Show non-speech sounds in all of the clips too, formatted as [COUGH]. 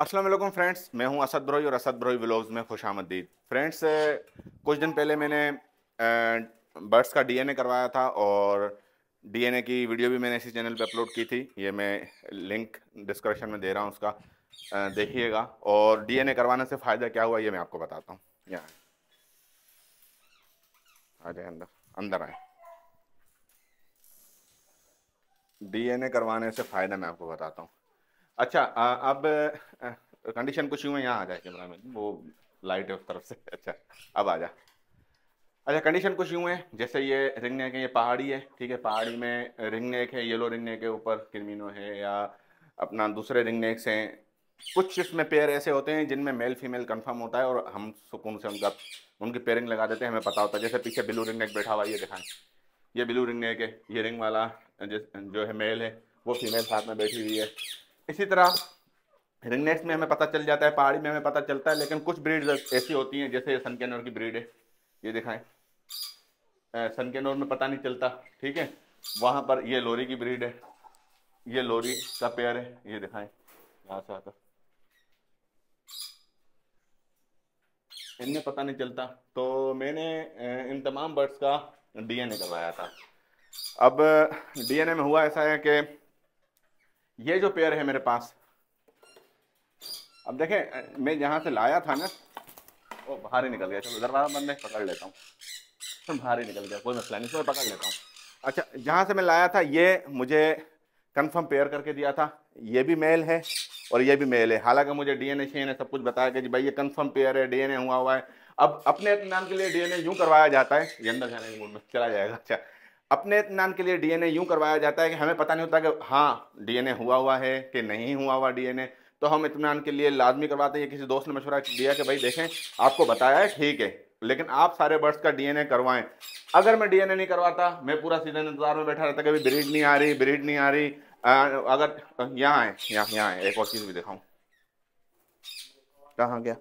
Aslam friends मैं हूं असद ब्रोही और असद ब्रोही व्लॉग्स में खुश आमदीद फ्रेंड्स कुछ दिन पहले मैंने बर्ड्स का डीएनए करवाया था और डीएनए की वीडियो भी मैंने इसी चैनल पे अपलोड की थी ये मैं लिंक डिस्क्रिप्शन में दे रहा हूँ उसका देखिएगा और डीएनए करवाने से फ़ायदा क्या हुआ ये मैं आपको बताता हूँ यहाँ आ जाए अंदर अंदर आए डी करवाने से फ़ायदा मैं आपको बताता हूँ अच्छा आ, अब कंडीशन कुछ यूँ है यहाँ आ जाए कैमरा में वो लाइट है उस तरफ से अच्छा अब आ जा अच्छा कंडीशन कुछ यूँ है जैसे ये रिंग नेक है ये पहाड़ी है ठीक है पहाड़ी में रिंग नेक है येलो रिंग नेक के ऊपर किरमिनो है या अपना दूसरे रिंग नेक्स हैं कुछ इसमें पेयर ऐसे होते हैं जिनमें मेल फीमेल कंफर्म होता है और हम सुकून से उनका उनकी पेयरिंग लगा देते हैं हमें पता होता है जैसे पीछे ब्लू रिंग नेक बैठा हुआ ये दिखाएं ये ब्लू रिंग नेक है ये रिंग वाला जो है मेल है वो फीमेल साथ में बैठी हुई है इसी तरह रिंगनेक्स में हमें पता चल जाता है पहाड़ी में हमें पता चलता है लेकिन कुछ ब्रीड ऐसी होती हैं जैसे सनकेनोर की ब्रीड है ये दिखाएं सनकेनोर में पता नहीं चलता ठीक है वहाँ पर ये लोरी की ब्रीड है ये लोरी का पेयर है ये दिखाएं यहाँ से आकर इनमें पता नहीं चलता तो मैंने इन तमाम बर्ड्स का डीएनए करवाया था अब डीएनए में हुआ ऐसा है कि ये जो पेयर है मेरे पास अब देखें मैं जहाँ से लाया था ना वो बाहर ही निकल गया चलो दरवाजा बंद है पकड़ लेता हूँ तो [LAUGHS] बाहर ही निकल गया कोई मसला नहीं इसको पकड़ लेता हूँ अच्छा जहाँ से मैं लाया था ये मुझे कंफर्म पेयर करके दिया था ये भी मेल है और ये भी मेल है हालांकि मुझे डीएनए एन सब कुछ बताया कि जी भाई ये कंफर्म पेयर है डीएनए हुआ हुआ है अब अपने नाम के लिए डीएनए यूं करवाया जाता है ये अंदर जाने के मूड में चला जाएगा अच्छा अपने इतमान के लिए डीएनए यूं करवाया जाता है कि हमें पता नहीं होता कि हाँ डीएनए हुआ हुआ है कि नहीं हुआ हुआ डीएनए तो हम इतमान के लिए लाजमी करवाते हैं किसी दोस्त ने मशवरा दिया कि भाई देखें आपको बताया है ठीक है लेकिन आप सारे बर्ड्स का डीएनए करवाएं अगर मैं डीएनए नहीं करवाता मैं पूरा सीजन इंतजार में बैठा रहता कभी ब्रीड नहीं आ रही ब्रीड नहीं आ रही आ, अगर यहाँ आए यहाँ यहाँ आए एक और चीज़ भी दिखाऊँ कहाँ गया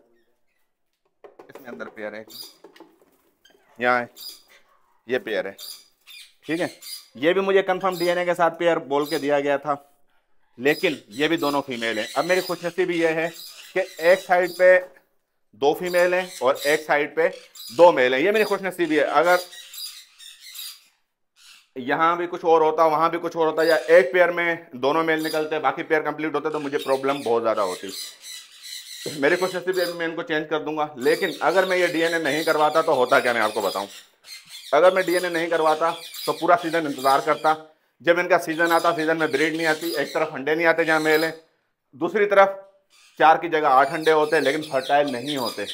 इसमें अंदर पेयर है यहाँ है ये पेयर है ठीक है ये भी मुझे कंफर्म डीएनए के साथ पेयर बोल के दिया गया था लेकिन ये भी दोनों फीमेल हैं अब मेरी खुशनसीबी ये है कि एक साइड पे दो फीमेल हैं और एक साइड पे दो मेल हैं ये मेरी खुशनसीबी है अगर यहाँ भी कुछ और होता वहाँ भी कुछ और होता या एक पेयर में दोनों मेल निकलते बाकी पेयर कंप्लीट होते तो मुझे प्रॉब्लम बहुत ज़्यादा होती मेरी खुशनसीबी मैं इनको चेंज कर दूंगा लेकिन अगर मैं ये डी नहीं करवाता तो होता क्या मैं आपको बताऊँ अगर मैं डीएनए नहीं करवाता तो पूरा सीज़न इंतज़ार करता जब इनका सीज़न आता सीज़न में ब्रीड नहीं आती एक तरफ अंडे नहीं आते जहाँ मेले दूसरी तरफ चार की जगह आठ अंडे होते लेकिन फर्टाइल नहीं होते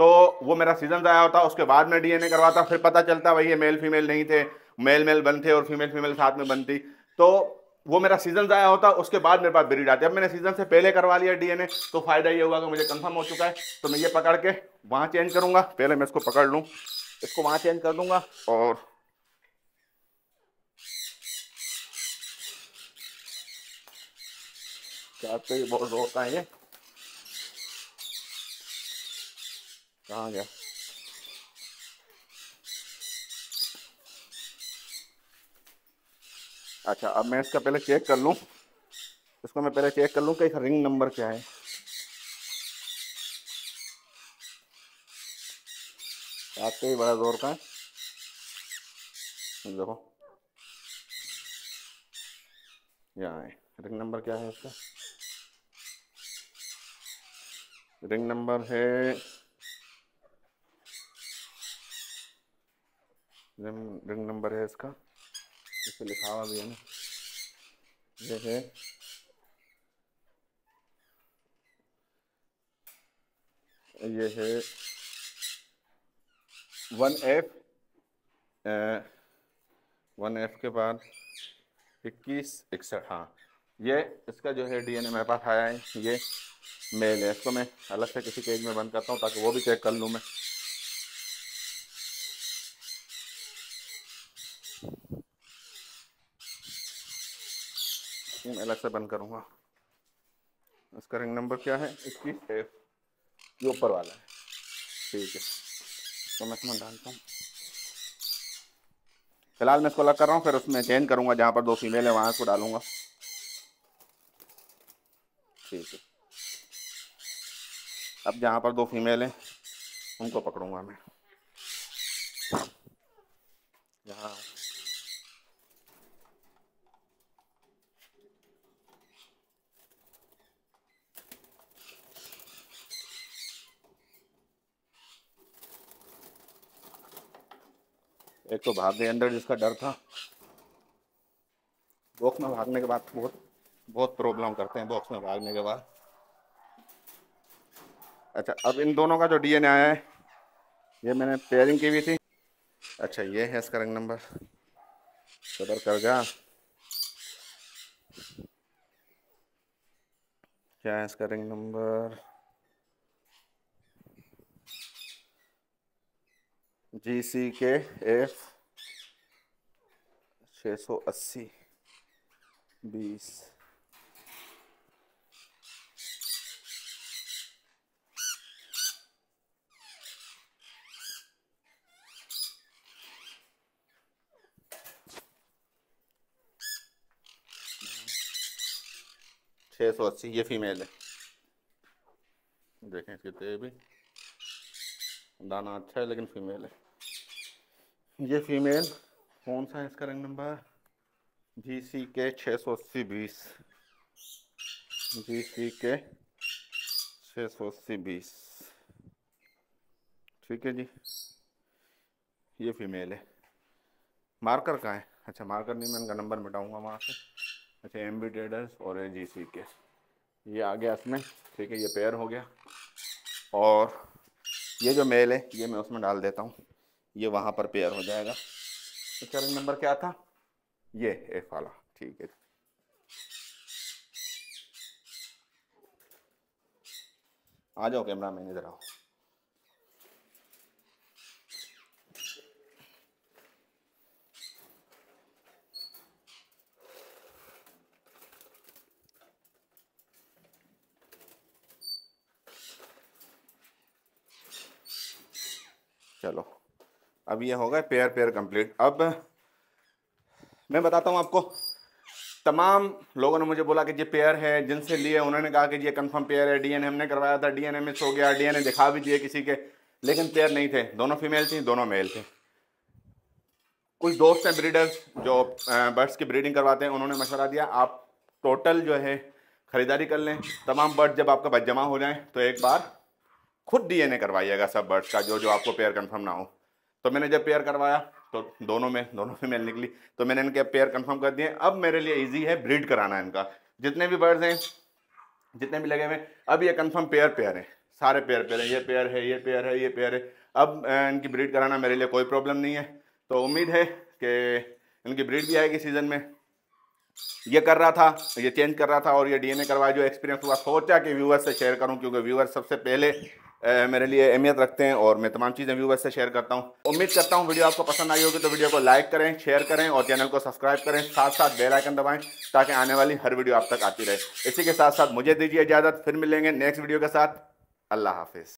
तो वो मेरा सीज़न ज़ाया होता उसके बाद मैं डीएनए करवाता फिर पता चलता भाई ये मेल फीमेल नहीं थे मेल मेल बन थे और फीमेल फीमेल साथ में बनती तो वो मेरा सीज़न ज़ाया होता उसके बाद मेरे पास ब्रीड आती अब मैंने सीज़न से पहले करवा लिया डीएनए तो फ़ायदा ये हुआ कि मुझे कंफर्म हो चुका है तो मैं ये पकड़ के वहाँ चेंज करूँगा पहले मैं इसको पकड़ लूँ इसको वहां चेंज कर दूंगा और क्या तो ये बहुत रोता है ये कहा गया अच्छा अब मैं इसका पहले चेक कर लूँ इसको मैं पहले चेक कर लूँ कि रिंग नंबर क्या है आज के ही बड़ा जोर का है देखो यहाँ रिंग नंबर क्या है इसका रिंग नंबर है रिंग नंबर है इसका इसे लिखा हुआ भी है ना ये है ये है वन एफ वन एफ के बाद इक्कीस इकसठ हाँ ये इसका जो है डीएनए मेरे पास आया है ये मेल है इसको मैं अलग से किसी केज में बंद करता हूँ ताकि वो भी चेक कर लूँ मैं मैं अलग से बंद करूँगा इसका रिंग नंबर क्या है इक्कीस एफ ये ऊपर वाला है ठीक है तो मैं इसमें डालता हूँ फिलहाल मैं इसको अलग कर रहा हूँ फिर उसमें चेंज करूँगा जहाँ पर दो फीमेल है वहाँ इसको डालूंगा ठीक है अब जहाँ पर दो फीमेल हैं उनको पकड़ूंगा मैं यहाँ एक तो भाग गए अंदर जिसका डर था बॉक्स में भागने के बाद बहुत बहुत प्रॉब्लम करते हैं बॉक्स में भागने के बाद अच्छा अब इन दोनों का जो डीएनए आया है ये मैंने पेयरिंग की हुई थी अच्छा ये है इसका रंग नंबर सदर गया क्या है इसका रिंग नंबर जी सी के एफ छः सौ अस्सी बीस छः सौ अस्सी ये फीमेल है देखें इसके भी दाना अच्छा है लेकिन फीमेल है ये फीमेल कौन सा है इसका रंग नंबर जी सी के छः सौ अस्सी बीस जी सी के छः सौ अस्सी बीस ठीक है जी ये फीमेल है मार्कर का है अच्छा मार्कर नहीं मैं इनका नंबर मिटाऊंगा वहाँ से अच्छा एम बी ट्रेडर्स और ए जी सी के ये आ गया इसमें ठीक है ये पेयर हो गया और ये जो मेल है ये मैं उसमें डाल देता हूँ ये वहाँ पर पेयर हो जाएगा तो चैनल नंबर क्या था ये एक वाला ठीक है आ जाओ कैमरा मैन इधर आओ चलो अब ये हो गए पेयर पेयर कंप्लीट अब मैं बताता हूँ आपको तमाम लोगों ने मुझे बोला कि ये पेयर है जिनसे लिए उन्होंने कहा कि ये कंफर्म पेयर है डीएनए हमने करवाया था डीएनए मिस हो गया डीएनए दिखा भी दिए किसी के लेकिन पेयर नहीं थे दोनों फीमेल थी दोनों मेल थे कुछ दोस्त हैं ब्रीडर्स जो बर्ड्स की ब्रीडिंग करवाते हैं उन्होंने मशवरा दिया आप टोटल जो है ख़रीदारी कर लें तमाम बर्ड जब आपका जमा हो जाए तो एक बार खुद डीएनए करवाइएगा सब बर्ड्स का जो जो आपको पेयर कंफर्म ना हो तो मैंने जब पेयर करवाया तो दोनों में दोनों में मेल निकली तो मैंने इनके पेयर कंफर्म कर दिए अब मेरे लिए ईजी है ब्रीड कराना इनका जितने भी बर्ड्स हैं जितने भी लगे हुए अब ये कंफर्म पेयर पेयर हैं सारे पेयर पेयर हैं ये पेयर है ये पेयर है ये पेयर है अब इनकी ब्रीड कराना मेरे लिए कोई प्रॉब्लम नहीं है तो उम्मीद है कि इनकी ब्रीड भी आएगी सीज़न में ये कर रहा था ये चेंज कर रहा था और ये डीएनए करवाया जो एक्सपीरियंस हुआ सोचा कि व्यूअर्स से शेयर करूं क्योंकि व्यूअर्स सबसे पहले मेरे लिए अहमियत रखते हैं और मैं तमाम चीज़ें व्यूवर्स से शेयर करता हूँ उम्मीद करता हूँ वीडियो आपको पसंद आई होगी तो वीडियो को लाइक करें शेयर करें और चैनल को सब्सक्राइब करें साथ साथ बेल आइकन दबाएं ताकि आने वाली हर वीडियो आप तक आती रहे इसी के साथ साथ मुझे दीजिए इजाज़त फिर मिलेंगे नेक्स्ट वीडियो के साथ अल्लाह हाफिज़